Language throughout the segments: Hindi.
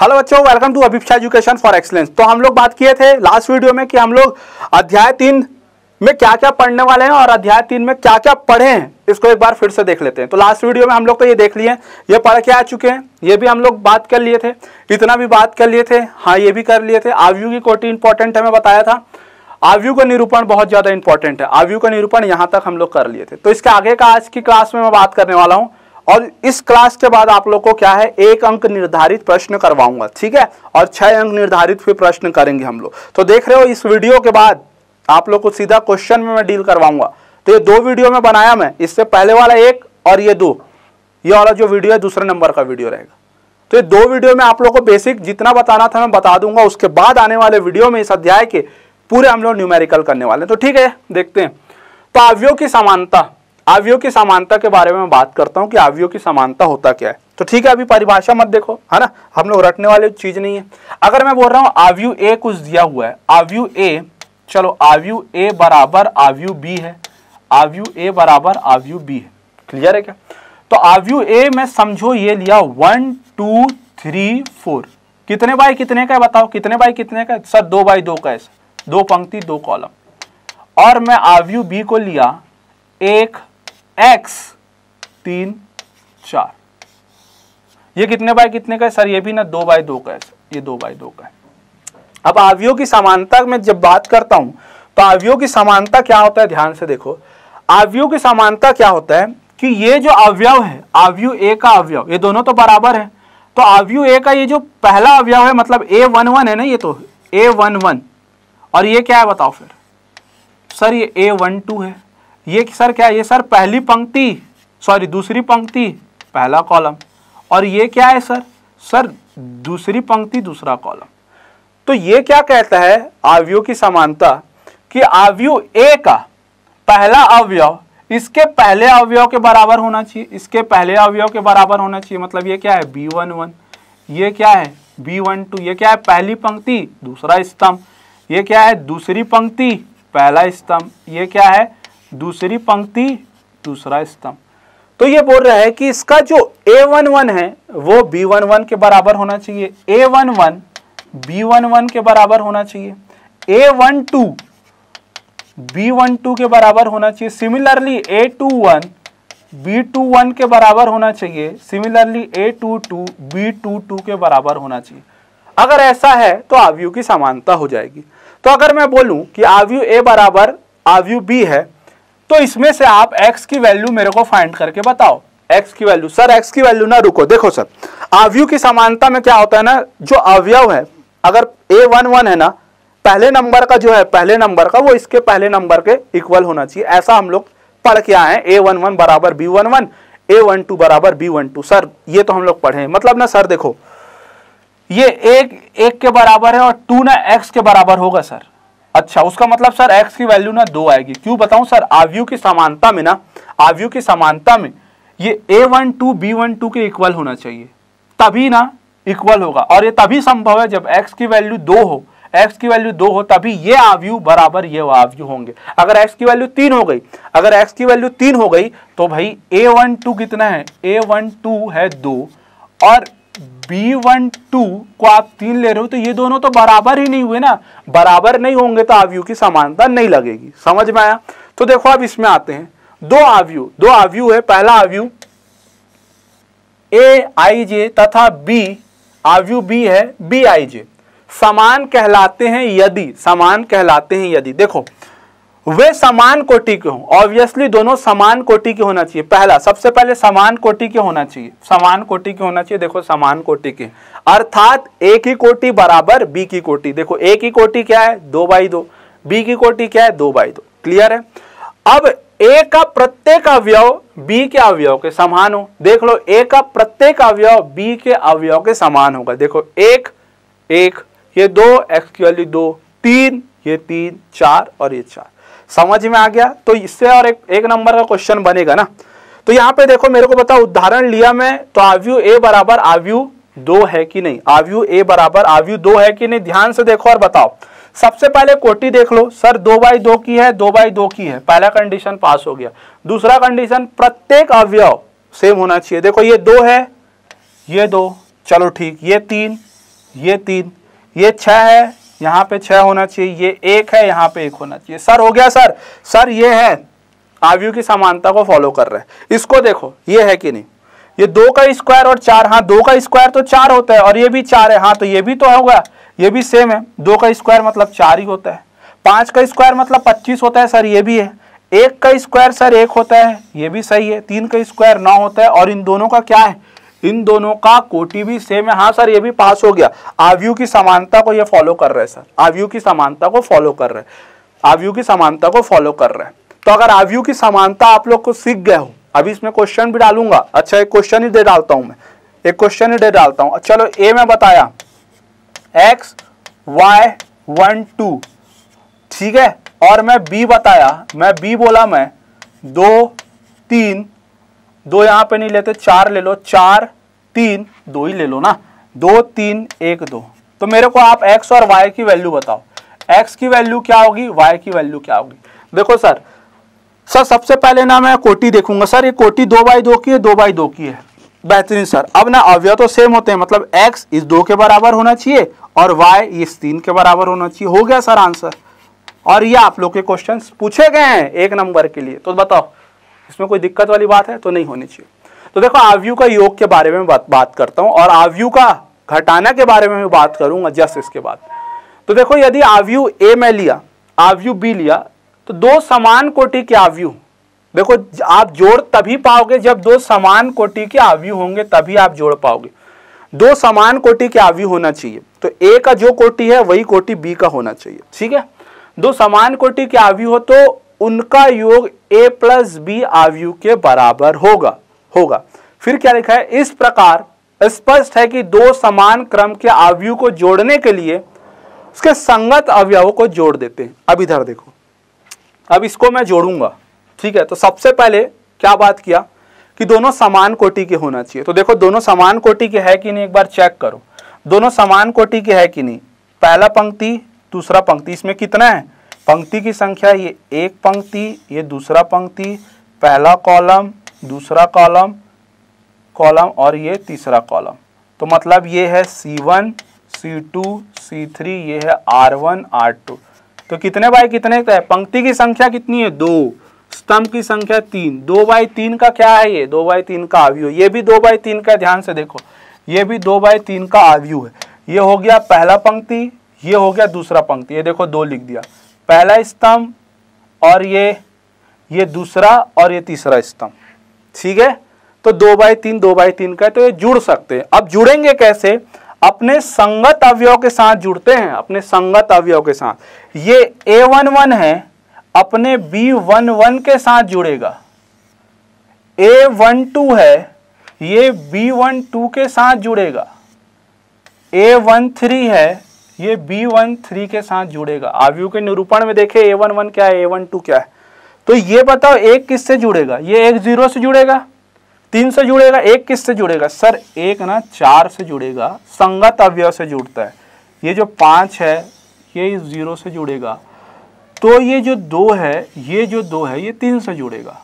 हेलो बच्चों welcome to Abhiksha education for excellence तो हम लोग बात किए थे लास्ट वीडियो में कि हम लोग अध्याय तीन में क्या क्या पढ़ने वाले हैं और अध्याय तीन में क्या क्या पढ़े हैं इसको एक बार फिर से देख लेते हैं तो लास्ट वीडियो में हम लोग तो ये देख लिए ये पढ़ के आ चुके हैं ये भी हम लोग बात कर लिए थे इतना भी बात कर लिए थे हाँ ये भी कर लिए थे आवयु की कोटी इंपॉर्टेंट है मैं बताया था आवयु का निरूपण बहुत ज़्यादा इंपॉर्टेंट है आवयू का निरूपण यहाँ तक हम लोग कर लिए थे तो इसके आगे का आज की क्लास में मैं बात करने वाला हूँ और इस क्लास के बाद आप लोग को क्या है एक अंक निर्धारित प्रश्न करवाऊंगा ठीक है और छह अंक निर्धारित भी प्रश्न करेंगे हम लोग तो देख रहे हो इस वीडियो के बाद आप लोग को सीधा क्वेश्चन में मैं डील करवाऊंगा तो ये दो वीडियो में बनाया मैं इससे पहले वाला एक और ये दो ये वाला जो वीडियो है दूसरे नंबर का वीडियो रहेगा तो ये दो वीडियो में आप लोग को बेसिक जितना बताना था मैं बता दूंगा उसके बाद आने वाले वीडियो में इस अध्याय के पूरे हम लोग न्यूमेरिकल करने वाले हैं तो ठीक है देखते हैं तो अवयव की समानता आवयों की समानता के बारे में बात करता हूँ कि आवयों की समानता होता क्या है तो ठीक है अभी परिभाषा मत देखो है ना हम लोग रटने वाली चीज नहीं है अगर मैं बोल रहा हूँ आवयू ए कुछ दिया हुआ है आवयू ए चलो आवयू ए बराबर आवयू बी है आवयू ए बराबर आवयू बी है क्लियर है क्या तो आवयू ए में समझो ये लिया वन टू थ्री फोर कितने बाय कितने का है बताओ कितने बाय कितने का सर दो बाय दो का है दो पंक्ति दो कॉलम और मैं आवयू बी को लिया एक एक्स तीन चार ये कितने बाय कितने का है सर ये भी ना दो बाय दो का है ये दो बाय दो का है अब आवयों की समानता में जब बात करता हूं तो आवयों की समानता क्या होता है ध्यान से देखो आवयों की समानता क्या होता है कि ये जो अवयव है आवयु ए का अवयव ये दोनों तो बराबर है तो आवयु ए का ये जो पहला अवयव है मतलब ए वन वन है ना ये तो ए वन वन और ये क्या है बताओ फिर सर ये ए वन टू है ये सर क्या है ये सर पहली पंक्ति सॉरी दूसरी पंक्ति पहला कॉलम और ये क्या है सर सर दूसरी पंक्ति दूसरा कॉलम तो ये क्या कहता है आवयो की समानता कि आवयु ए का पहला अवयव इसके पहले अवयव के बराबर होना चाहिए इसके पहले अवयव के बराबर होना चाहिए मतलब ये क्या है बी वन वन ये क्या है बी वन टू ये क्या है पहली पंक्ति दूसरा स्तंभ ये क्या है दूसरी पंक्ति पहला स्तंभ ये क्या है दूसरी पंक्ति दूसरा स्तंभ तो ये बोल रहा है कि इसका जो ए वन वन है वो बी वन वन के बराबर होना चाहिए A one one B one one के बराबर होना चाहिए A one two B one two के बराबर होना चाहिए similarly A two one B two one के बराबर होना चाहिए similarly A two two B two two के बराबर होना चाहिए अगर ऐसा है तो आवयु की समानता हो जाएगी तो अगर मैं बोलूं कि आवयु ए बराबर आवयु बी है तो इसमें से आप एक्स की वैल्यू मेरे को फाइंड करके बताओ एक्स की वैल्यू सर एक्स की वैल्यू ना रुको देखो सर आवयु की समानता में क्या होता है ना जो अवयव है अगर ए वन वन है ना पहले नंबर का जो है पहले नंबर का वो इसके पहले नंबर के इक्वल होना चाहिए ऐसा हम लोग पढ़ के आए हैं ए वन वन बराबर B one one A one two बराबर बी वन टू सर ये तो हम लोग पढ़े हैं मतलब ना सर देखो ये एक एक के बराबर है और टू ना एक्स के बराबर होगा सर अच्छा उसका मतलब सर एक्स की वैल्यू ना दो आएगी क्यों बताऊं सर आवयु की समानता में ना आवयु की समानता में ये A one two B one two के इक्वल होना चाहिए तभी ना इक्वल होगा और ये तभी संभव है जब एक्स की वैल्यू दो हो एक्स की वैल्यू दो हो तभी ये आवयु बराबर ये आवयु होंगे अगर एक्स की वैल्यू तीन हो गई अगर एक्स की वैल्यू तीन हो गई तो भाई ए वन टू कितना है ए वन टू है दो और बी वन टू को आप तीन ले रहे हो तो ये दोनों तो बराबर ही नहीं हुए ना बराबर नहीं होंगे तो आवयु की समानता नहीं लगेगी समझ में आया तो देखो अब इसमें आते हैं दो आवयु दो आवयु है पहला आवयु ए आई जे तथा बी आवयु बी है बी आई जे समान कहलाते हैं यदि समान कहलाते हैं यदि देखो वे समान कोटि के हों ऑब्वियसली दोनों समान कोटि के होना चाहिए पहला सबसे पहले समान कोटि के होना चाहिए समान कोटि के होना चाहिए देखो समान कोटि के अर्थात ए की कोटि बराबर बी की कोटि देखो ए की कोटि क्या है दो बाई दो बी की कोटि क्या है दो बाई दो क्लियर है अब ए का प्रत्येक अवयव बी के अवयव के समान हो देख लो ए का प्रत्येक अवयव बी के अवयव के समान होगा देखो एक एक ये दो एक्स की वैल्यू दो तीन ये तीन चार और ये चार समझ में आ गया तो इससे और एक एक नंबर का क्वेश्चन बनेगा ना तो यहाँ पे देखो मेरे को बताओ उदाहरण लिया मैं तो आव्यू ए बराबर आव्यू दो है कि नहीं आव्यू ए बराबर आव्यू दो है कि नहीं ध्यान से देखो और बताओ सबसे पहले कोटी देख लो सर दो बाई दो की है दो बाई दो की है पहला कंडीशन पास हो गया दूसरा कंडीशन प्रत्येक अवयव सेम होना चाहिए देखो ये दो है ये दो चलो ठीक ये तीन ये तीन ये छह है यहाँ पे छः होना चाहिए ये एक है यहाँ पे एक होना चाहिए सर हो गया सर सर ये है आवयु की समानता को फॉलो कर रहे हैं इसको देखो ये है कि नहीं ये दो का स्क्वायर और चार हाँ दो का स्क्वायर तो चार होता है और ये भी चार है हाँ तो ये भी तो होगा ये भी सेम है दो का स्क्वायर मतलब चार ही होता है पाँच का स्क्वायर मतलब पच्चीस होता है सर ये भी है एक का स्क्वायर सर एक होता है ये भी सही है तीन का स्क्वायर नौ होता है और इन दोनों का क्या है इन दोनों का कोटि भी सेम है हाँ सर ये भी पास हो गया आवयु की समानता को ये फॉलो कर रहे हैं सर आवयु की समानता को फॉलो कर रहे हैं आवयु की समानता को फॉलो कर रहे हैं तो अगर आवयु की समानता आप लोग को सीख गए हो अभी इसमें क्वेश्चन भी डालूंगा अच्छा एक क्वेश्चन ही दे डालता हूं मैं एक क्वेश्चन ही दे डालता हूं चलो ए में बताया एक्स वाई वन टू ठीक है और मैं बी बताया मैं बी बोला मैं दो तीन दो यहां पे नहीं लेते चार ले लो चार तीन दो ही ले लो ना दो तीन एक दो तो मेरे को आप एक्स और वाई की वैल्यू बताओ एक्स की वैल्यू क्या होगी वाई की वैल्यू क्या होगी देखो सर सर सबसे पहले ना मैं कोटी देखूंगा सर ये कोटी दो बाई दो की है दो बाई दो की है बेहतरीन सर अब ना अवय तो सेम होते हैं मतलब एक्स इस दो के बराबर होना चाहिए और वाई इस तीन के बराबर होना चाहिए हो गया सर आंसर और ये आप लोग के क्वेश्चन पूछे गए हैं एक नंबर के लिए तो बताओ इसमें कोई दिक्कत वाली बात है तो नहीं होनी चाहिए तो देखो आवयू का योग के बारे में बात बात करता हूँ और आवयू का घटाना के बारे में मैं बात करूंगा जस्ट इसके बाद तो देखो यदि आवयू ए में लिया आवयू बी लिया तो दो समान कोटि के आवयू देखो आप जोड़ तभी पाओगे जब दो समान कोटि के आवयू होंगे तभी आप जोड़ पाओगे दो समान कोटि के आवयू होना चाहिए तो ए का जो कोटि है वही कोटि बी का होना चाहिए ठीक है दो समान कोटि के आवयू हो तो उनका योग ए प्लस बी आवयु के बराबर होगा होगा फिर क्या लिखा है इस प्रकार स्पष्ट है कि दो समान क्रम के आवयु को जोड़ने के लिए उसके संगत अवयवों को जोड़ देते हैं अब इधर देखो अब इसको मैं जोड़ूंगा ठीक है तो सबसे पहले क्या बात किया कि दोनों समान कोटि के होना चाहिए तो देखो दोनों समान कोटि के है कि नहीं एक बार चेक करो दोनों समान कोटि के है कि नहीं पहला पंक्ति दूसरा पंक्ति इसमें कितना है पंक्ति की संख्या ये एक पंक्ति ये दूसरा पंक्ति पहला कॉलम दूसरा कॉलम कॉलम और ये तीसरा कॉलम तो मतलब ये है C1, C2, C3 ये है R1, R2 तो कितने बाय कितने का है पंक्ति की संख्या कितनी है दो स्तंभ की संख्या तीन दो बाय तीन का क्या है ये दो बाय तीन का आवयु ये भी दो बाय तीन का ध्यान से देखो ये भी दो बाय तीन का आवयु है ये हो गया पहला पंक्ति ये हो गया दूसरा पंक्ति ये देखो दो लिख दिया पहला स्तंभ और ये ये दूसरा और ये तीसरा स्तंभ ठीक है तो दो बाई तीन दो बाई तीन का तो ये जुड़ सकते हैं अब जुड़ेंगे कैसे अपने संगत अवयव के साथ जुड़ते हैं अपने संगत अवयव के साथ ये ए वन वन है अपने बी वन वन के साथ जुड़ेगा ए वन टू है ये बी वन टू के साथ जुड़ेगा ए वन थ्री है ये बी वन थ्री के साथ जुड़ेगा आवयु के निरूपण में देखे ए वन वन क्या है ए वन टू क्या है तो ये बताओ एक किससे जुड़ेगा ये एक जीरो से जुड़ेगा तीन से जुड़ेगा एक किससे जुड़ेगा सर एक ना चार से जुड़ेगा संगत अवय से जुड़ता है ये जो पाँच है ये जीरो से जुड़ेगा तो ये जो दो है ये जो दो है ये तीन से जुड़ेगा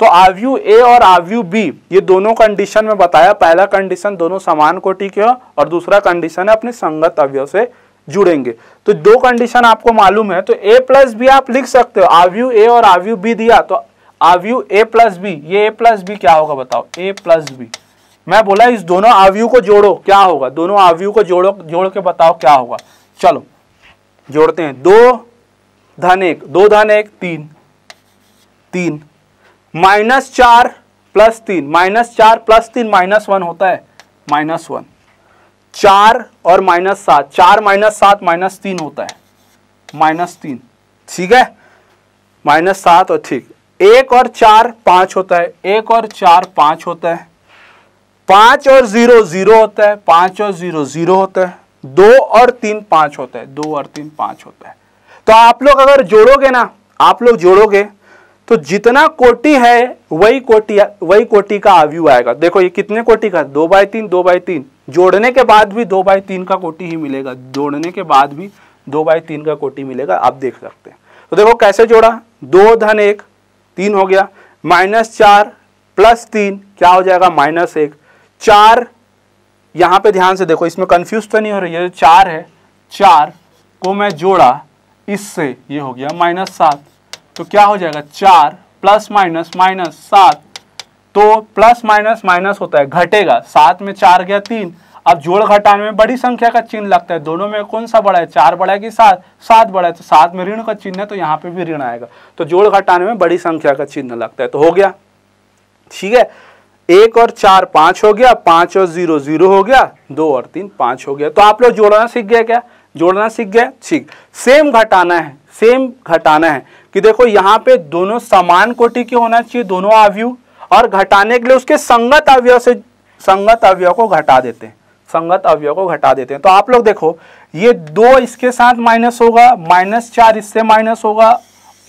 तो आवयू ए और आवयू बी ये दोनों कंडीशन में बताया पहला कंडीशन दोनों समान कोटि के हो और दूसरा कंडीशन है अपने संगत अवयव से जुड़ेंगे तो दो कंडीशन आपको मालूम है तो ए प्लस बी आप लिख सकते हो आवयू ए और आवयू बी दिया तो आव्यू ए प्लस बी ये ए प्लस बी क्या होगा बताओ ए प्लस बी मैं बोला इस दोनों आवयू को जोड़ो क्या होगा दोनों आवयू को जोड़ो जोड़ के बताओ क्या होगा चलो जोड़ते हैं दो धन एक दो धन एक तीन तीन माइनस चार प्लस तीन माइनस चार प्लस तीन माइनस वन होता है माइनस वन चार और माइनस सात चार माइनस सात माइनस तीन होता है माइनस तीन ठीक है माइनस सात और ठीक एक और चार पांच होता है एक और चार पांच होता है पांच और ज़ीरो ज़ीरो होता है पांच और ज़ीरो ज़ीरो होता है दो और तीन पांच होता है दो और तीन पांच होता है तो आप लोग अगर जोड़ोगे ना आप लोग जोड़ोगे तो जितना कोटि है वही कोटि वही कोटि का आव्यू आएगा देखो ये कितने कोटि का दो बाय तीन दो बाय तीन जोड़ने के बाद भी दो बाई तीन का कोटि ही मिलेगा जोड़ने के बाद भी दो बाई तीन का कोटि मिलेगा आप देख सकते हैं तो देखो कैसे जोड़ा दो धन एक तीन हो गया माइनस चार प्लस तीन क्या हो जाएगा माइनस एक चार यहां पे ध्यान से देखो इसमें कंफ्यूज तो नहीं हो रही है जो चार है चार को मैं जोड़ा इससे ये हो गया माइनस सात तो क्या हो जाएगा चार प्लस माइनस माइनस सात तो प्लस माइनस माइनस होता है घटेगा सात में चार गया तीन अब जोड़ घटाने में बड़ी संख्या का चिन्ह लगता है दोनों में कौन सा बड़ा है चार बड़ा है कि सात सात बड़ा है तो सात में ऋण का चिन्ह है तो यहाँ पे भी ऋण आएगा तो जोड़ घटाने में बड़ी संख्या का चिन्ह लगता है तो हो गया ठीक है एक और चार पांच हो गया पांच और जीरो जीरो हो गया दो और तीन पांच हो गया तो आप लोग जोड़ना सीख गए क्या जोड़ना सीख गया ठीक सेम घटाना है सेम घटाना है कि देखो यहाँ पे दोनों समान कोटि के होना चाहिए दोनों आव्यू और घटाने के लिए उसके संगत अवय से संगत अवय को घटा देते हैं संगत अवयव को घटा देते हैं तो आप लोग देखो ये दो इसके साथ माइनस होगा माइनस चार इससे माइनस होगा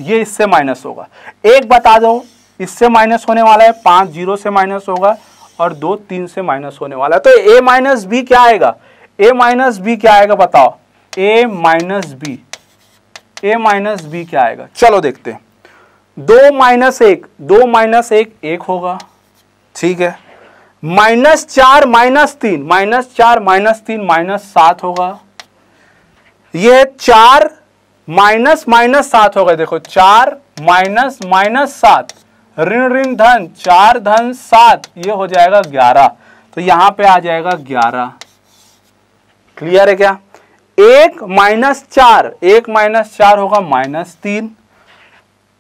ये इससे माइनस होगा एक बता दो इससे माइनस होने वाला है पाँच जीरो से माइनस होगा और दो तीन से माइनस होने वाला है तो ए माइनस बी क्या आएगा ए माइनस बी क्या आएगा बताओ A minus B A minus B क्या आएगा चलो देखते हैं दो माइनस एक दो माइनस एक एक होगा ठीक है माइनस चार माइनस तीन माइनस चार माइनस तीन माइनस सात होगा यह चार माइनस माइनस सात होगा देखो चार माइनस माइनस सात ऋण ऋण धन चार धन सात ये हो जाएगा ग्यारह तो यहां पे आ जाएगा ग्यारह क्लियर है क्या एक माइनस चार एक माइनस चार होगा माइनस तीन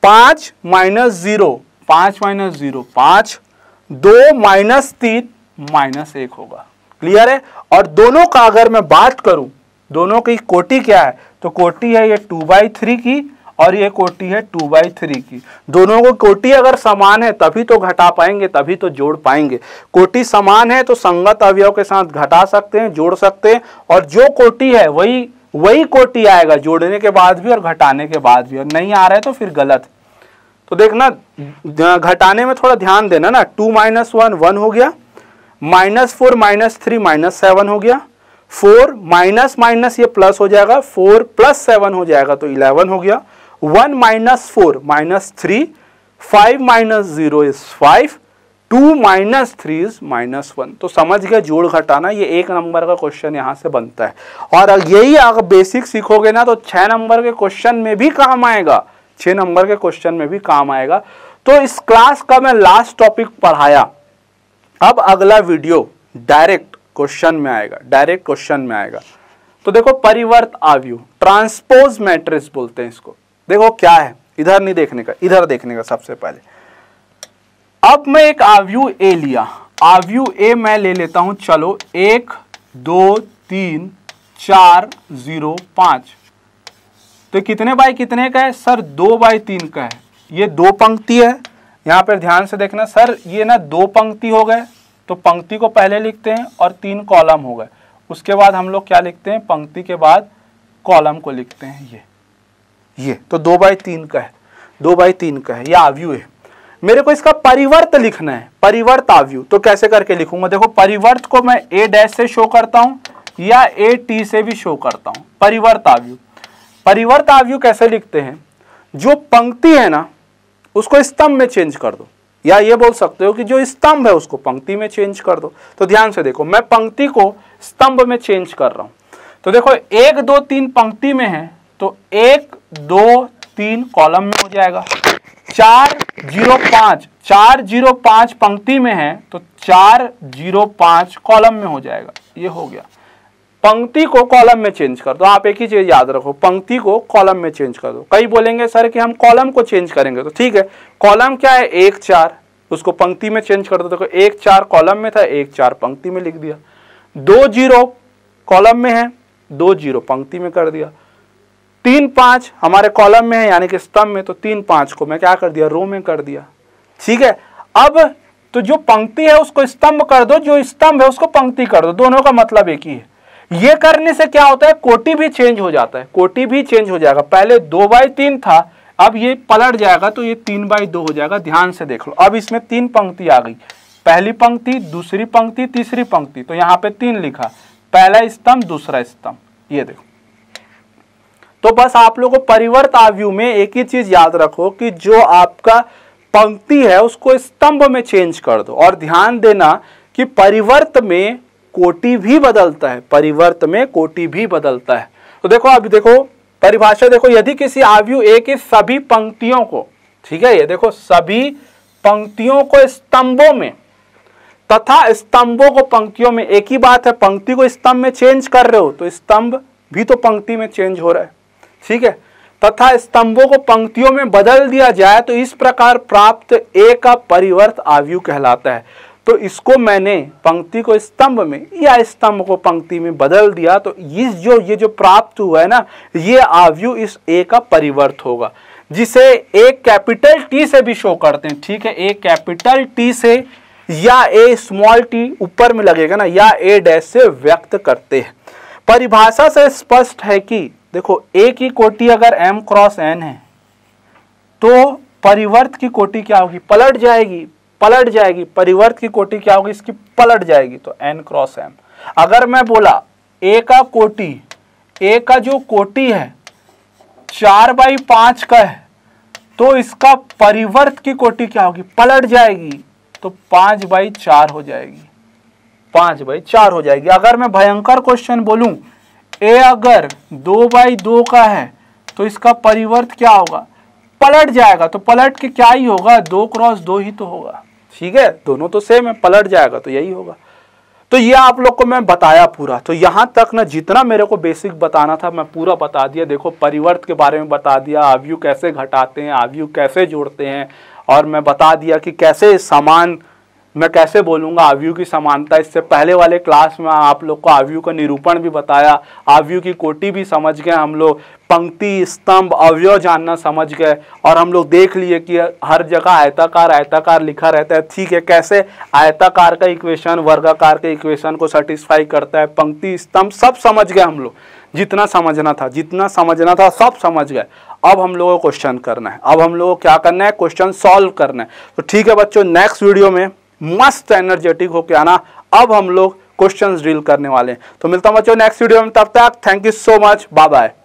पाँच माइनस जीरो पाँच माइनस जीरो पाँच दो माइनस तीन माइनस एक होगा क्लियर है और दोनों का अगर मैं बात करूं दोनों की कोटि क्या है तो कोटि है ये टू बाई थ्री की और ये कोटि है टू बाई थ्री की दोनों को कोटि अगर समान है तभी तो घटा पाएंगे तभी तो जोड़ पाएंगे कोटि समान है तो संगत अवयव के साथ घटा सकते हैं जोड़ सकते हैं और जो कोटि है वही वही कोटि आएगा जोड़ने के बाद भी और घटाने के बाद भी और नहीं आ रहा है तो फिर गलत तो देखना घटाने में थोड़ा ध्यान देना ना टू माइनस वन वन हो गया minus four minus three minus seven हो गया फोर माइनस माइनस ये प्लस हो जाएगा फोर प्लस सेवन हो जाएगा तो इलेवन हो गया one minus four minus three five minus zero is five two minus three is minus one तो समझ गए जोड़ घटाना ये एक नंबर का क्वेश्चन यहाँ से बनता है और यही अगर बेसिक सीखोगे ना तो छः नंबर के क्वेश्चन में भी काम आएगा छः नंबर के क्वेश्चन में भी काम आएगा तो इस क्लास का मैं लास्ट टॉपिक पढ़ाया अब अगला वीडियो डायरेक्ट क्वेश्चन में आएगा डायरेक्ट क्वेश्चन में आएगा तो देखो परिवर्त आव्यू ट्रांसपोज मैट्रिक्स बोलते हैं इसको देखो क्या है इधर नहीं देखने का इधर देखने का सबसे पहले अब मैं एक आव्यू ए लिया आव्यू ए मैं ले लेता हूं चलो एक दो तीन चार जीरो पाँच तो कितने बाई कितने का है सर दो बाई तीन का है ये दो पंक्ति है यहाँ पर ध्यान से देखना सर ये ना दो पंक्ति हो गए तो पंक्ति को पहले लिखते हैं और तीन कॉलम हो गए उसके बाद हम लोग क्या लिखते हैं पंक्ति के बाद कॉलम को लिखते हैं ये ये तो दो बाई तीन का है दो बाई तीन का है ये आव्यू है मेरे को इसका परिवर्त लिखना है परिवर्त आव्यू तो कैसे करके लिखूंगा देखो परिवर्त को मैं ए डैश से शो करता हूं या ए टी से भी शो करता हूं परिवर्त आव्यू परिवर्त आव्यू कैसे लिखते हैं जो पंक्ति है ना उसको स्तंभ में चेंज कर दो या ये बोल सकते हो कि जो स्तंभ है उसको पंक्ति में चेंज कर दो तो ध्यान से देखो मैं पंक्ति को स्तंभ में चेंज कर रहा हूं तो देखो एक दो तीन पंक्ति में है तो एक दो तीन कॉलम में हो जाएगा चार जीरो पांच चार जीरो पांच पंक्ति में है तो चार जीरो पांच कॉलम में हो जाएगा ये हो गया पंक्ति को कॉलम में चेंज कर दो आप एक ही चीज याद रखो पंक्ति को कॉलम में चेंज कर दो कई बोलेंगे सर कि हम कॉलम को चेंज करेंगे तो ठीक है कॉलम क्या है एक चार उसको पंक्ति में चेंज कर दो देखो तो एक चार कॉलम में था एक चार पंक्ति में लिख दिया दो जीरो कॉलम में है दो जीरो पंक्ति में कर दिया तीन पाँच हमारे कॉलम में है यानी कि स्तंभ में तो तीन पाँच को मैं क्या कर दिया रो में कर दिया ठीक है अब तो जो पंक्ति है उसको स्तंभ कर दो जो स्तंभ है उसको पंक्ति कर दो दोनों का मतलब एक ही है ये करने से क्या होता है कोटि भी चेंज हो जाता है कोटि भी चेंज हो जाएगा पहले दो बाई तीन था अब ये पलट जाएगा तो ये तीन बाई दो हो जाएगा ध्यान से देख लो अब इसमें तीन पंक्ति आ गई पहली पंक्ति दूसरी पंक्ति तीसरी पंक्ति तो यहाँ पे तीन लिखा पहला स्तंभ दूसरा स्तंभ ये देखो तो बस आप लोगों को परिवर्त आव्यू में एक ही चीज याद रखो कि जो आपका पंक्ति है उसको स्तंभ में चेंज कर दो और ध्यान देना कि परिवर्त में कोटि भी बदलता है परिवर्त में कोटि भी बदलता है तो देखो अब देखो परिभाषा देखो यदि किसी आयु ए की सभी पंक्तियों को ठीक है ये देखो सभी पंक्तियों को स्तंभों में तथा स्तंभों को पंक्तियों में एक ही बात है पंक्ति को स्तंभ में चेंज कर रहे हो तो स्तंभ भी तो पंक्ति में चेंज हो रहा है ठीक है तथा स्तंभों को पंक्तियों में बदल दिया जाए तो इस प्रकार प्राप्त ए का परिवर्त आवयु कहलाता है तो इसको मैंने पंक्ति को स्तंभ में या स्तंभ को पंक्ति में बदल दिया तो इस जो ये जो प्राप्त हुआ है ना ये आवयु इस ए का परिवर्त होगा जिसे एक कैपिटल टी से भी शो करते हैं ठीक है एक कैपिटल टी से या ए स्मॉल टी ऊपर में लगेगा ना या ए डैश से व्यक्त करते हैं परिभाषा से स्पष्ट है कि देखो ए की कोटि अगर एम क्रॉस एन है तो परिवर्त की कोटि क्या होगी पलट जाएगी पलट जाएगी परिवर्त की कोटि क्या होगी इसकी पलट जाएगी तो एन क्रॉस एम अगर मैं बोला ए का कोटि ए का जो कोटि है चार बाई पांच का है तो इसका परिवर्त की कोटि क्या होगी पलट जाएगी तो पांच बाई चार हो जाएगी पांच बाई चार हो जाएगी अगर मैं भयंकर क्वेश्चन बोलूँ ए अगर दो बाई दो का है तो इसका परिवर्त क्या होगा पलट जाएगा तो पलट के क्या ही होगा दो क्रॉस दो ही तो होगा ठीक है दोनों तो सेम है पलट जाएगा तो यही होगा तो ये आप लोग को मैं बताया पूरा तो यहाँ तक ना जितना मेरे को बेसिक बताना था मैं पूरा बता दिया देखो परिवर्त के बारे में बता दिया आवयु कैसे घटाते हैं आवयु कैसे जोड़ते हैं और मैं बता दिया कि कैसे समान मैं कैसे बोलूँगा आवयु की समानता इससे पहले वाले क्लास में आप लोग को आवयु का निरूपण भी बताया आवयु की कोटि भी समझ गए हम लोग पंक्ति स्तंभ अवयव जानना समझ गए और हम लोग देख लिए कि हर जगह आयताकार आयताकार लिखा रहता है ठीक है कैसे आयताकार का इक्वेशन वर्गाकार के इक्वेशन को सेटिस्फाई करता है पंक्ति स्तंभ सब समझ गए हम लोग जितना समझना था जितना समझना था सब समझ गए अब हम लोगों को क्वेश्चन करना है अब हम लोगों को क्या करना है क्वेश्चन सॉल्व करना है तो ठीक है बच्चों नेक्स्ट वीडियो में मस्त एनर्जेटिक होके आना अब हम लोग क्वेश्चंस डील करने वाले हैं तो मिलता हूँ बच्चों नेक्स्ट वीडियो में तब तक thank you so much bye bye